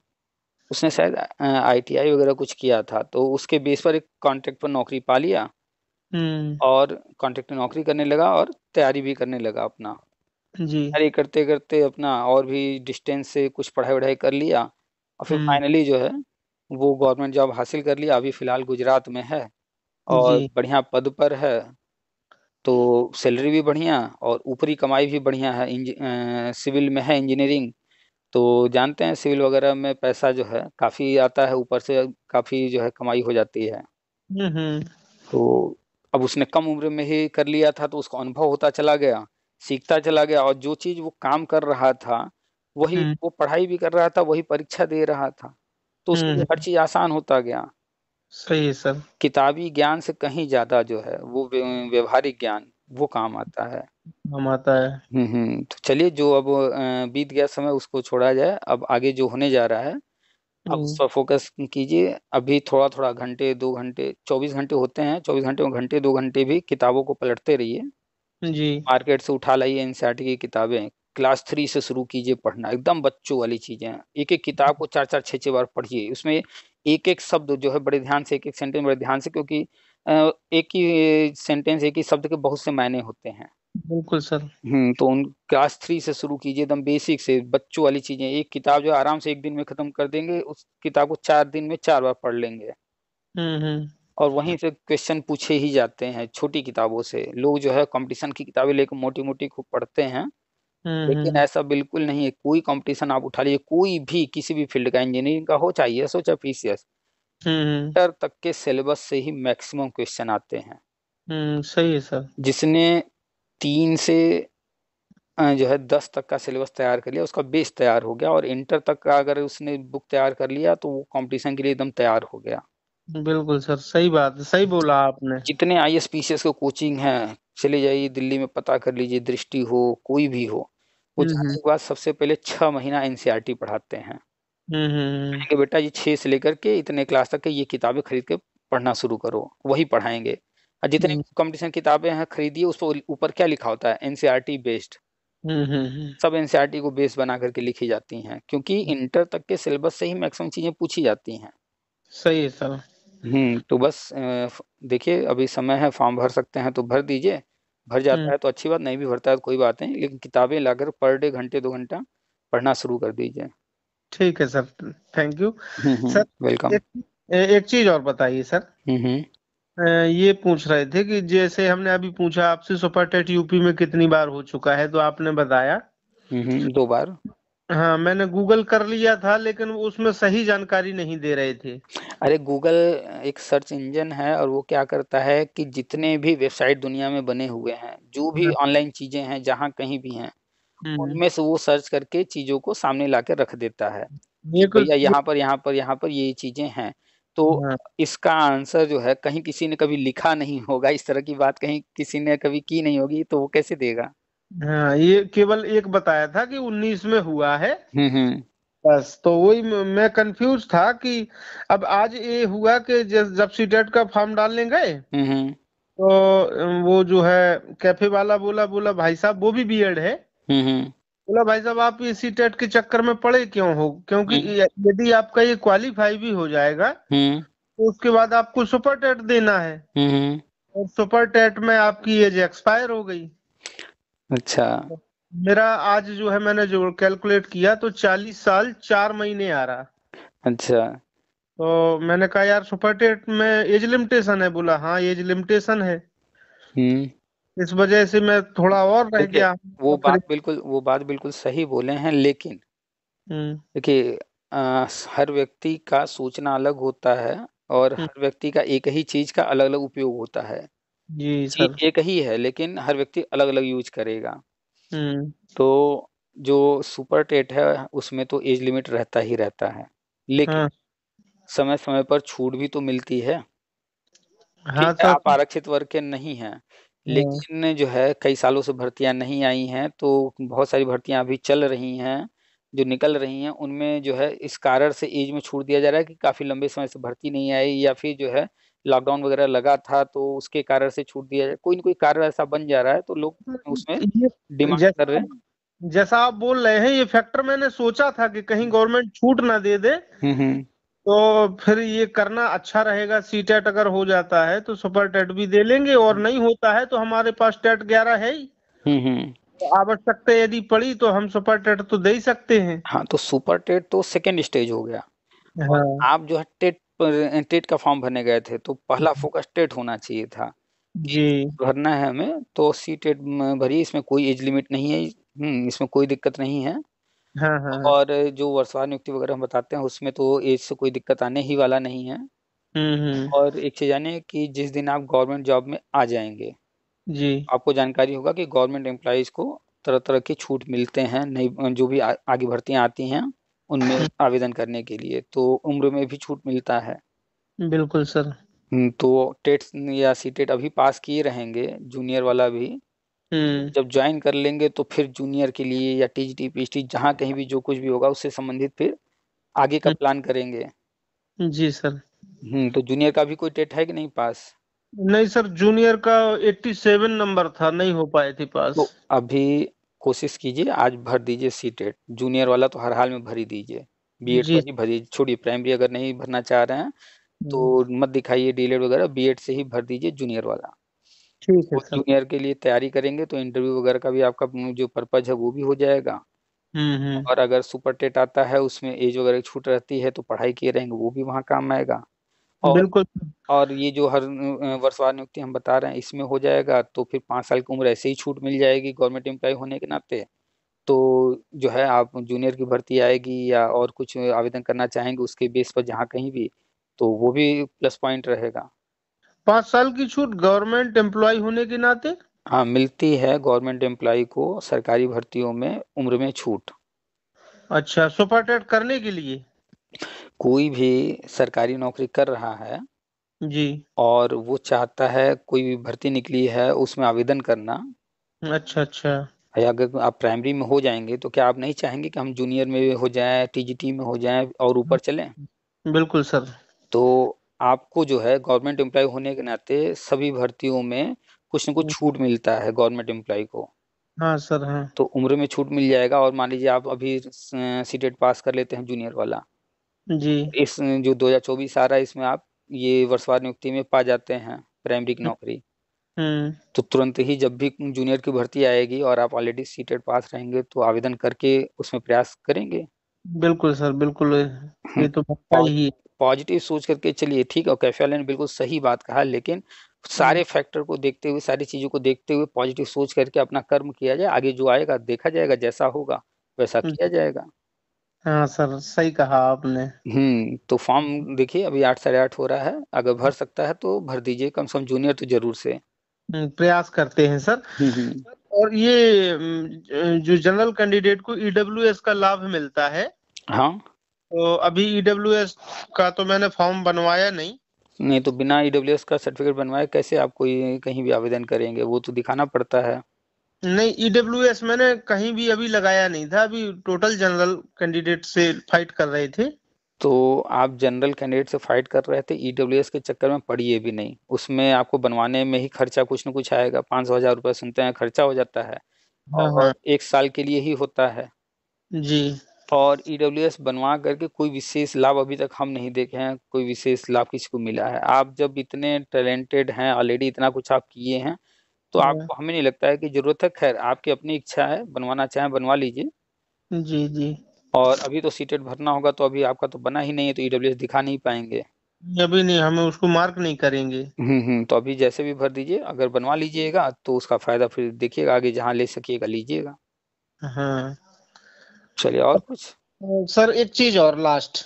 उसने शायद आईटीआई वगैरह कुछ किया था तो उसके बेस पर एक कॉन्ट्रैक्ट पर नौकरी पा लिया हम्म। और कॉन्ट्रैक्ट में नौकरी करने लगा और तैयारी भी करने लगा अपना जी तैयारी करते करते अपना और भी डिस्टेंस से कुछ पढ़ाई वढ़ाई कर लिया और फिर फाइनली हम्म। जो है वो गवर्नमेंट जॉब हासिल कर लिया अभी फिलहाल गुजरात में है और जी बढ़िया पद पर है तो सैलरी भी बढ़िया और ऊपरी कमाई भी बढ़िया है इंज सिविल में है इंजीनियरिंग तो जानते हैं सिविल वगैरह में पैसा जो है काफ़ी आता है ऊपर से काफ़ी जो है कमाई हो जाती है। हम्म, तो अब उसने कम उम्र में ही कर लिया था तो उसका अनुभव होता चला गया सीखता चला गया और जो चीज वो काम कर रहा था वही हम्म। वो पढ़ाई भी कर रहा था वही परीक्षा दे रहा था तो उसके हम्म। हर चीज आसान होता गया सही सर किताबी ज्ञान से कहीं ज्यादा जो है वो व्यवहारिक ज्ञान वो काम आता है काम आता है हम्म, तो चलिए जो अब बीत गया समय उसको छोड़ा जाए अब आगे जो होने जा रहा है आप उस पर फोकस कीजिए अभी थोड़ा थोड़ा घंटे दो घंटे चौबीस घंटे होते हैं चौबीस घंटे में घंटे दो घंटे भी किताबों को पलटते रहिए जी मार्केट से उठा लाइए एनसीईआरटी की किताबें क्लास थ्री से शुरू कीजिए पढ़ना एकदम बच्चों वाली चीजें एक एक किताब को चार चार छः छः बार पढ़िए उसमें एक एक शब्द जो है बड़े ध्यान से एक एक सेंटेंस बड़े ध्यान से क्योंकि एक ही सेंटेंस एक ही शब्द के बहुत से मायने होते हैं बिल्कुल सर हम्म तो उन क्लास थ्री से शुरू कीजिए एकदम बेसिक से बच्चों वाली चीजें एक किताब जो आराम से एक दिन में खत्म कर देंगे उस किताब को चार दिन में चार बार पढ़ लेंगे हम्म, हम्म। और वहीं से क्वेश्चन पूछे ही जाते हैं छोटी किताबों से लोग जो है कंपटीशन की किताबें लेकर मोटी मोटी खूब पढ़ते हैं हम्म, लेकिन हम्म। ऐसा बिल्कुल नहीं है कोई कंपटीशन आप उठा लीजिए कोई भी किसी भी फील्ड का इंजीनियरिंग का हो चाहे एस हो चाहे पीसीएस इंटर तक के सिलेबस से ही मैक्सिमम क्वेश्चन आते हैं सही है सर जिसने तीन से जो है दस तक का सिलेबस तैयार कर लिया उसका बेस तैयार हो गया और इंटर तक का अगर उसने बुक तैयार कर लिया तो वो कंपटीशन के लिए एकदम तैयार हो गया बिल्कुल सर सही बात सही बोला आपने जितने I S P C S के कोचिंग है चले जाइए दिल्ली में पता कर लीजिए दृष्टि हो कोई भी हो वो हम्म, हम्म। जाने के बाद सबसे पहले छह महीना एनसीआर e पढ़ाते हैं हम्म, बेटा ये छह से लेकर के इतने क्लास तक के ये किताबें खरीद के पढ़ना शुरू करो वही पढ़ाएंगे जितनी जितने हम्म। कंपटीशन किताबें हैं खरीदिए उस पर ऊपर क्या लिखा होता है एनसीईआरटी बेस्ड e हम्म, हम्म, सब एनसीईआरटी e को बेस बना करके लिखी जाती हैं क्योंकि इंटर तक के सिलेबस से ही मैक्सिमम चीजें पूछी जाती हैं सही है सर हम्म तो बस देखिए अभी समय है फॉर्म भर सकते हैं तो भर दीजिए भर जाता है तो अच्छी बात नहीं भी भरता है तो कोई बात नहीं लेकिन किताबें लाकर पर डे घंटे दो घंटा पढ़ना शुरू कर दीजिए ठीक है sir thank you sir welcome एक, एक चीज और बताइए सर ये पूछ रहे थे कि जैसे हमने अभी पूछा आपसे सुपर टेट यूपी में कितनी बार हो चुका है तो आपने बताया हम्म, दो बार हाँ मैंने गूगल कर लिया था लेकिन उसमें सही जानकारी नहीं दे रहे थे अरे गूगल एक सर्च इंजन है और वो क्या करता है कि जितने भी वेबसाइट दुनिया में बने हुए हैं जो भी हम्म। ऑनलाइन चीजें हैं जहाँ कहीं भी हैं हम्म। उनमें से वो सर्च करके चीजों को सामने ला रख देता है यहाँ पर यहाँ पर यहाँ पर ये चीजें हैं तो हाँ। इसका आंसर जो है कहीं किसी ने कभी लिखा नहीं होगा इस तरह की बात कहीं किसी ने कभी की नहीं होगी तो वो कैसे देगा हाँ ये केवल एक बताया था कि उन्नीस में हुआ है हम्म, हम्म। बस तो वही मैं कंफ्यूज था कि अब आज ये हुआ कि जब सीटेट e का फॉर्म डालने गए हम्म तो वो जो है कैफे वाला बोला बोला भाई साहब वो भी बीएड है हम्म, हम्म। बोला भाई साहब आप इसी टेट के चक्कर में पड़े क्यों हो क्योंकि हम्म। यदि आपका ये क्वालिफाई भी हो जाएगा हम्म। तो उसके बाद आपको सुपर टेट देना है हम्म। और सुपर टेट में आपकी एज एक्सपायर हो गई अच्छा मेरा आज जो है मैंने जो कैलकुलेट किया तो चालीस साल चार महीने आ रहा अच्छा तो मैंने कहा यार सुपर टेट में एज लिमिटेशन है बोला हाँ एज लिमिटेशन है इस वजह से मैं थोड़ा और रह गया वो तो बात बिल्कुल वो बात बिल्कुल सही बोले हैं लेकिन हम्म। देखिए हर व्यक्ति का सोचना अलग होता है और हम्म। हर व्यक्ति का एक ही चीज का अलग अलग उपयोग होता है जी सर एक ही है लेकिन हर व्यक्ति अलग अलग यूज करेगा हम्म। तो जो सुपर टेट है उसमें तो एज लिमिट रहता ही रहता है लेकिन हाँ। समय समय पर छूट भी तो मिलती है हाँ, आप आरक्षित वर्ग के नहीं हैं हम्म। लेकिन जो है कई सालों से भर्तियां नहीं आई हैं, तो बहुत सारी भर्तियाँ अभी चल रही हैं, जो निकल रही हैं, उनमें जो है इस कारण से एज में छूट दिया जा रहा है कि काफ़ी लंबे समय से भर्ती नहीं आई या फिर जो है लॉकडाउन वगैरह लगा था, तो उसके कारण से छूट दिया जाए कोई ना कोई कारण ऐसा बन जा रहा है, तो लोग हाँ, उसमें डिमांड कर रहे हैं। जैसा आप बोल रहे हैं, ये फैक्टर मैंने सोचा था कि कहीं हम्म। गवर्नमेंट छूट ना दे दे। हम्म, तो फिर ये करना अच्छा रहेगा सी टेट अगर हो जाता है तो सुपर टेट भी दे लेंगे और नहीं होता है तो हमारे पास टेट ग्यारह है ही हम्म, हम्म। तो आवश्यकता यदि पड़ी तो हम सुपर टेट तो दे ही सकते हैं हाँ तो सुपर टेट तो सेकेंड स्टेज हो गया हाँ। आप जो है टेट टेट का फॉर्म भरने गए थे तो पहला फोकस टेट होना चाहिए था जी भरना है हमें तो सी टेट भरिए इसमें कोई एज लिमिट नहीं है हम्म, इसमें कोई दिक्कत नहीं है हाँ, हाँ, हाँ। और जो वर्तमान नियुक्ति वगैरह हम बताते हैं उसमें तो एज से कोई दिक्कत आने ही वाला नहीं है हम्म, हम्म। और एक चीज जाने कि जिस दिन आप गवर्नमेंट जॉब में आ जाएंगे जी आपको जानकारी होगा कि गवर्नमेंट एम्प्लॉज को तरह तरह के छूट मिलते हैं नई जो भी आ, आगे भर्तियां आती हैं उनमें आवेदन करने के लिए तो उम्र में भी छूट मिलता है बिल्कुल सर हम्म, तो टेट या सी टेट अभी पास किए रहेंगे जूनियर वाला भी हम्म। जब ज्वाइन कर लेंगे तो फिर जूनियर के लिए या टीजीटी पीएचडी जहाँ कहीं भी जो कुछ भी होगा उससे संबंधित फिर आगे का प्लान हम्म। करेंगे जी सर हम्म तो जूनियर का भी कोई डेट है कि नहीं पास नहीं सर जूनियर का 87 नंबर था नहीं हो पाए थे पास तो अभी कोशिश कीजिए आज भर दीजिए सी टेट जूनियर वाला तो हर हाल में भरी दीजिए बी एड ही भरी छोड़िए प्राइमरी अगर नहीं भरना चाह रहे हैं तो हम्म। मत दिखाइए डीएलएड वगैरह बीएड से ही भर दीजिए जूनियर वाला ठीक है सर कोचिंग ईयर के लिए तैयारी करेंगे तो इंटरव्यू वगैरह का भी आपका जो पर्पज है वो भी हो जाएगा हम्म हम्म और अगर सुपर टेट आता है उसमें एज वगैरह छूट रहती है तो पढ़ाई किए रहेंगे वो भी वहाँ काम आएगा और बिल्कुल और ये जो हर वर्ष वर्षवार नियुक्ति हम बता रहे हैं इसमें हो जाएगा तो फिर पाँच साल की उम्र ऐसे ही छूट मिल जाएगी गवर्नमेंट एम्प्लॉय होने के नाते तो जो है आप जूनियर की भर्ती आएगी या और कुछ आवेदन करना चाहेंगे उसके बेस पर जहाँ कहीं भी तो वो भी प्लस पॉइंट रहेगा पाँच साल की छूट गवर्नमेंट एम्प्लॉय होने के नाते हाँ मिलती है गवर्नमेंट एम्प्लॉय को सरकारी भर्तियों में उम्र में छूट अच्छा सुपर टेट करने के लिए कोई भी सरकारी नौकरी कर रहा है जी और वो चाहता है कोई भी भर्ती निकली है उसमें आवेदन करना अच्छा अच्छा अगर आप प्राइमरी में हो जाएंगे तो क्या आप नहीं चाहेंगे कि हम जूनियर में हो जाए टीजीटी में हो जाए और ऊपर हम्म। चलें बिल्कुल सर तो आपको जो है गवर्नमेंट एम्प्लॉय होने के नाते सभी भर्तियों में कुछ न कुछ छूट मिलता है गवर्नमेंट एम्प्लॉय को हाँ सर हाँ तो उम्र में छूट मिल जाएगा और मान लीजिए आप अभी सीटेट पास कर लेते हैं जूनियर वाला जी इस जो 2024 आ रहा है इसमें आप ये वर्षवार नियुक्ति में पा जाते हैं प्राइमरी की हाँ। नौकरी हम्म। तो तुरंत ही जब भी जूनियर की भर्ती आएगी और आप ऑलरेडी सीटेट पास रहेंगे तो आवेदन करके उसमें प्रयास करेंगे बिल्कुल सर बिल्कुल ये तो ही पॉजिटिव सोच करके चलिए ठीक है कैफे वाले ने बिल्कुल सही बात कहा लेकिन सारे फैक्टर हम्म। को देखते हुए सारी चीजों को देखते हुए पॉजिटिव सोच करके अपना कर्म किया जाए आगे जो आएगा देखा जाएगा जैसा होगा वैसा हम्म। किया जाएगा हाँ सर सही कहा आपने हम्म तो फॉर्म देखिए अभी आठ साढ़े आठ हो रहा है अगर भर हम्म। सकता है तो भर दीजिए कम से कम जूनियर तो जरूर से प्रयास करते हैं सर और ये जो जनरल कैंडिडेट को ईडब्ल्यूएस का लाभ मिलता है हाँ तो अभी ईडब्ल्यू e का तो मैंने फॉर्म बनवाया नहीं नहीं तो बिना ईडब्ल्यू e का सर्टिफिकेट बनवाए कैसे आप कोई कहीं भी आवेदन करेंगे वो तो दिखाना पड़ता है नहीं ईडब्ल्यू e मैंने कहीं भी अभी लगाया नहीं था अभी टोटल जनरल कैंडिडेट से फाइट कर रहे थे तो आप जनरल कैंडिडेट से फाइट कर रहे थे ईडब्ल्यू के चक्कर में पड़िए भी नहीं उसमें आपको बनवाने में ही खर्चा कुछ न कुछ आएगा पाँच सौ हजार रुपये सुनते हैं खर्चा हो जाता है हाँ, हाँ। और एक साल के लिए ही होता है जी और ई डब्ल्यू एस बनवा करके कोई विशेष लाभ अभी तक हम नहीं देखे हैं कोई विशेष लाभ किसी को मिला है आप जब इतने टैलेंटेड हैं ऑलरेडी इतना कुछ आप किए हैं तो हाँ। आपको हमें नहीं लगता है कि जरूरत है खैर आपकी अपनी इच्छा है बनवाना चाहें बनवा लीजिए जी जी और अभी तो सीटेट भरना होगा तो अभी आपका तो बना ही नहीं है तो ई e दिखा नहीं पाएंगे अभी नहीं हमें उसको मार्क नहीं करेंगे हम्म, हम्म तो अभी जैसे भी भर दीजिए अगर बनवा लीजिएगा तो उसका फायदा फिर देखिएगा आगे जहाँ ले सकिएगा लीजिएगा हाँ चलिए और कुछ सर एक चीज और लास्ट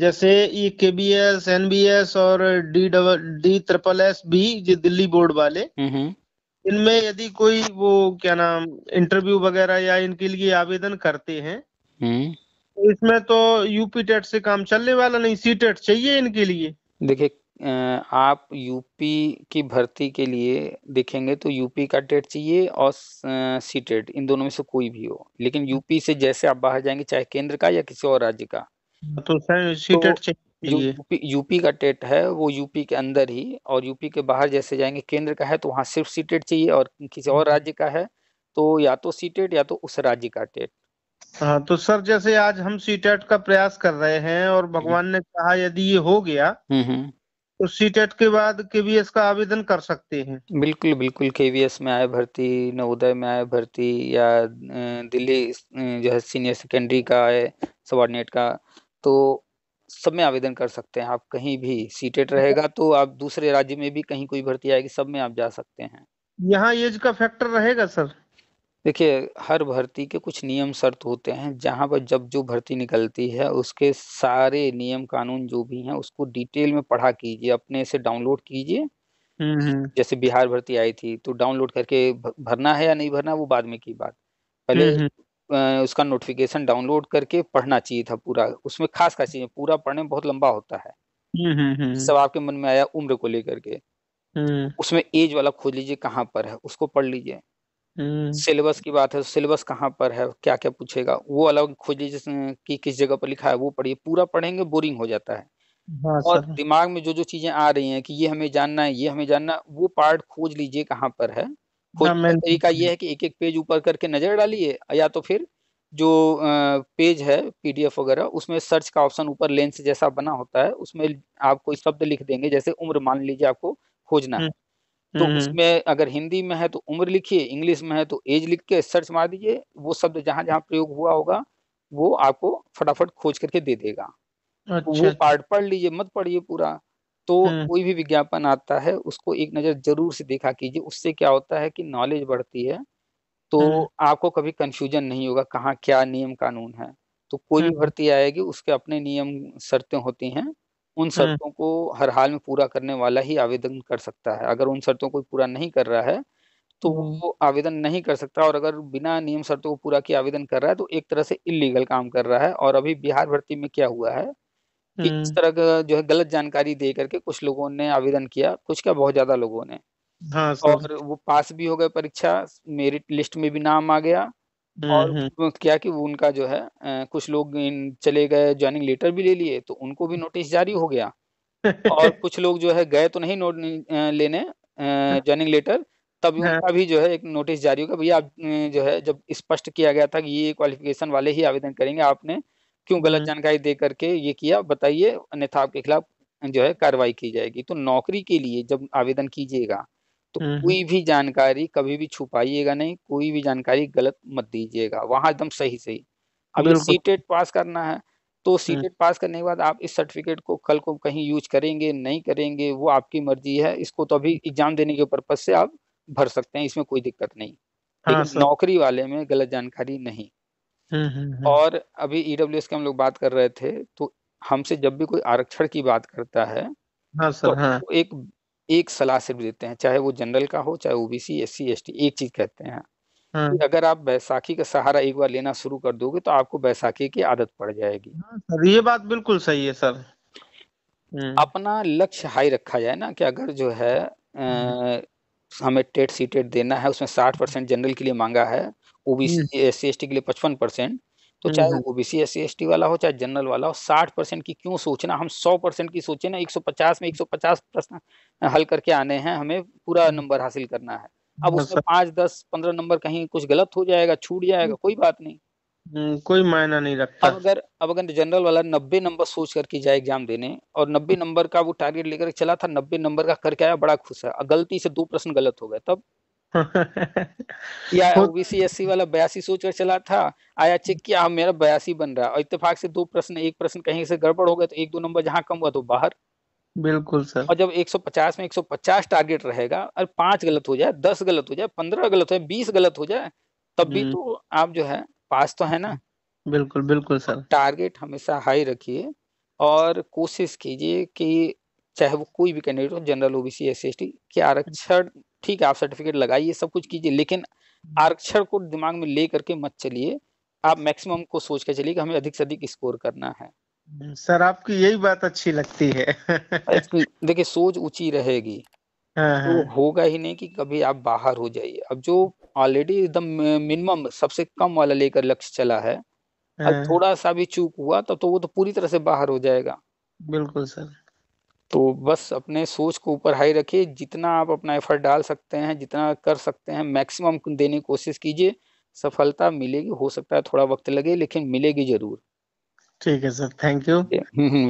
जैसे ये K B S N B S और D double D triple S भी जो दिल्ली बोर्ड वाले इनमें यदि कोई वो क्या नाम इंटरव्यू वगैरह या इनके लिए आवेदन करते हैं हम्म। तो इसमें तो यूपी टेट से काम चलने वाला नहीं सी टेट चाहिए इनके लिए देखिए आप यूपी की भर्ती के लिए देखेंगे तो यूपी का टेट चाहिए और सी टेट इन दोनों में से कोई भी हो लेकिन यूपी से जैसे आप बाहर जाएंगे चाहे केंद्र का या किसी और राज्य का हाँ, तो sir C TET UP UP का टेट है वो यूपी के अंदर ही और यूपी के बाहर जैसे जाएंगे केंद्र का है तो वहाँ सिर्फ सी टेट चाहिए और किसी और हम्म। राज्य का है तो या तो सी टेट या तो उस राज्य का टेट हाँ तो सर जैसे आज हम सी टेट का प्रयास कर रहे हैं और भगवान ने कहा यदि ये हो गया हम्म, हम्म। तो सीटेट e के बाद केवीएस का आवेदन कर सकते हैं बिल्कुल बिल्कुल केवीएस में आए भर्ती नवोदय में आए भर्ती या दिल्ली जो है सीनियर सेकेंडरी का है सबॉर्डिनेट का तो सब में आवेदन कर सकते हैं आप कहीं भी सीटेट e रहेगा तो आप दूसरे राज्य में भी कहीं कोई भर्ती आएगी सब में आप जा सकते हैं यहाँ एज का फैक्टर रहेगा सर देखिए हर भर्ती के कुछ नियम शर्त होते हैं जहाँ पर जब जो भर्ती निकलती है उसके सारे नियम कानून जो भी हैं उसको डिटेल में पढ़ा कीजिए अपने से डाउनलोड कीजिए जैसे बिहार भर्ती आई थी तो डाउनलोड करके भरना है या नहीं भरना वो बाद में की बात पहले उसका नोटिफिकेशन डाउनलोड करके पढ़ना चाहिए था पूरा उसमें खास खास चीजें पूरा पढ़ने में बहुत लंबा होता है सब आपके मन में आया उम्र को लेकर के उसमें एज वाला खोज लीजिए कहाँ पर है उसको पढ़ लीजिए हम्म। सिलेबस की बात है सिलेबस कहाँ पर है क्या क्या पूछेगा वो अलग खोजिए जिसमें कि किस जगह पर लिखा है वो पढ़िए पूरा पढ़ेंगे बोरिंग हो जाता है हाँ, और दिमाग में जो जो चीजें आ रही हैं कि ये हमें जानना है ये हमें जानना वो पार्ट खोज लीजिए कहाँ पर है खोज हाँ, तरीका ये है कि एक एक पेज ऊपर करके नजर डालिए या तो फिर जो पेज है पीडीएफ वगैरह उसमें सर्च का ऑप्शन ऊपर लेंस जैसा बना होता है उसमें आपको शब्द लिख देंगे जैसे उम्र मान लीजिए आपको खोजना है हम्म। तो हम्म, हम्म। उसमें अगर हिंदी में है तो उम्र लिखिए इंग्लिश में है तो एज लिख के सर्च मार दीजिए वो शब्द जहां जहां प्रयोग हुआ होगा वो आपको फटाफट खोज करके दे देगा तो अच्छा। वो पार्ट पढ़ लीजिए मत पढ़िए पूरा तो हम्म, कोई भी विज्ञापन आता है उसको एक नजर जरूर से देखा कीजिए उससे क्या होता है कि नॉलेज बढ़ती है तो आपको कभी कंफ्यूजन नहीं होगा कहाँ क्या नियम कानून है तो कोई भी भर्ती आएगी उसके अपने नियम शर्तें होती हैं उन हाँ। शर्तों को हर हाल में पूरा करने वाला ही आवेदन कर सकता है अगर उन शर्तों को पूरा नहीं कर रहा है तो हाँ। वो आवेदन नहीं कर सकता और अगर बिना नियम शर्तों को पूरा किए आवेदन कर रहा है तो एक तरह से इलीगल काम कर रहा है और अभी बिहार भर्ती में क्या हुआ है कि हाँ। इस तरह का जो है गलत जानकारी दे करके कुछ लोगों ने आवेदन किया कुछ क्या बहुत ज्यादा लोगों ने हाँ, और वो पास भी हो गए परीक्षा मेरिट लिस्ट में भी नाम आ गया और हम्म, हम्म। क्या कि वो उनका जो है कुछ लोग इन चले गए जॉइनिंग लेटर भी ले लिए तो उनको भी नोटिस जारी हो गया और कुछ लोग जो है गए तो नहीं नोट लेने जॉइनिंग लेटर तब उनका भी जो है एक नोटिस जारी होगा भैया आप जो है जब स्पष्ट किया गया था कि ये क्वालिफिकेशन वाले ही आवेदन करेंगे आपने क्यों गलत हम्म। जानकारी दे करके ये किया बताइए अन्यथा आपके खिलाफ जो है कार्रवाई की जाएगी तो नौकरी के लिए जब आवेदन कीजिएगा तो हम्म, कोई हम्म। भी जानकारी कभी भी छुपाइएगा नहीं कोई भी जानकारी गलत मत दीजिएगा वहां एकदम सही सही अभी सीटेट पास करना है तो सीटेट e हम्म। पास करने के बाद आप इस सर्टिफिकेट को कल को कहीं यूज करेंगे नहीं करेंगे वो आपकी मर्जी है इसको तो अभी एग्जाम देने के पर्पज से आप भर सकते हैं इसमें कोई दिक्कत नहीं हाँ, नौकरी वाले में गलत जानकारी नहीं और अभी ईडब्ल्यू e की हम लोग बात कर रहे थे तो हमसे जब भी कोई आरक्षण की बात करता है हाँ, सर, तो हाँ. एक एक सलाह सिर्फ देते हैं चाहे वो जनरल का हो चाहे OBC S C S T एक चीज कहते हैं हाँ। अगर आप बैसाखी का सहारा एक बार लेना शुरू कर दोगे तो आपको बैसाखी की आदत पड़ जाएगी हाँ, सर ये बात बिल्कुल सही है सर हम्म। अपना लक्ष्य हाई रखा जाए ना कि अगर जो है हम्म। हमें टेट सी टेट देना है उसमें साठ परसेंट जनरल के लिए मांगा है OBC S C S T के लिए पचपन परसेंट तो हम्म, चाहे हम्म। वो बीसी एस सी वाला हो चाहे जनरल वाला हो साठ परसेंट की क्यों सोचना हम सौ परसेंट की सोचे ना एक सौ पचास में एक सौ पचास प्रश्न हल करके आने हैं हमें पूरा नंबर हम्म। हासिल करना है अब हाँ, उसमें पांच दस पंद्रह नंबर कहीं कुछ गलत हो जाएगा छूट जाएगा कोई बात नहीं कोई मायना नहीं रखता अब अगर अब अगर जनरल वाला नब्बे नंबर सोच करके जाए एग्जाम देने और नब्बे नंबर हाँ। का वो टारगेट लेकर चला था नब्बे नंबर का करके आया बड़ा खुश है गलती से दो प्रश्न गलत हो गए तब या ओबीसी वाला बयासी सोचकर चला था आया चेक किया हम हाँ, मेरा बयासी बन रहा और इतफाक से दो प्रश्न एक प्रश्न कहीं से गड़बड़ हो गया तो एक दो नंबर जहाँ कम हुआ तो बाहर बिल्कुल सर और जब 150 में 150 टारगेट रहेगा और पांच गलत हो जाए दस गलत हो जाए पंद्रह गलत हो जाए बीस गलत हो जाए तब भी हम्म। तो आप जो है पास तो है ना बिल्कुल बिल्कुल सर टारगेट हमेशा हाई रखिए और कोशिश कीजिए कि चाहे वो कोई भी कैंडिडेट हो जनरल ओबीसी एस सी क्या आरक्षण अच्छा। ठीक है आप सर्टिफिकेट लगाइए सब कुछ कीजिए लेकिन आरक्षण को दिमाग में ले करके मत चलिए आप मैक्सिमम को सोच के चलिए कि हमें अधिक से अधिक स्कोर करना है सर आपकी यही बात अच्छी लगती है देखिए सोच ऊंची रहेगी हाँ, तो हाँ। होगा ही नहीं कि कभी आप बाहर हो जाइए अब जो ऑलरेडी एकदम मिनिमम सबसे कम वाला लेकर लक्ष्य चला है अब हाँ। थोड़ा सा भी चूक हुआ तो, तो वो तो पूरी तरह से बाहर हो जाएगा बिल्कुल सर तो बस अपने सोच को ऊपर हाई रखिए जितना आप अपना एफर्ट डाल सकते हैं जितना कर सकते हैं मैक्सिमम देने की कोशिश कीजिए सफलता मिलेगी हो सकता है थोड़ा वक्त लगे लेकिन मिलेगी जरूर ठीक है सर थैंक यू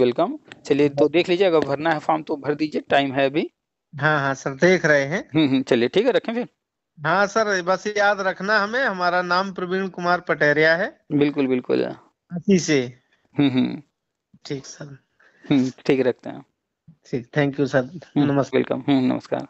वेलकम चलिए तो देख लीजिए अगर भरना है फॉर्म तो भर दीजिए टाइम है अभी हाँ हाँ सर देख रहे हैं हम्म, हम्म, चलिए ठीक है रखें फिर हाँ सर बस याद रखना हमें हमारा नाम प्रवीण कुमार पटेरिया है बिल्कुल बिल्कुल से हम्म, ठीक सर ठीक रखते हैं थैंक यू सर नमस्कार वेलकम hmm, नमस्कार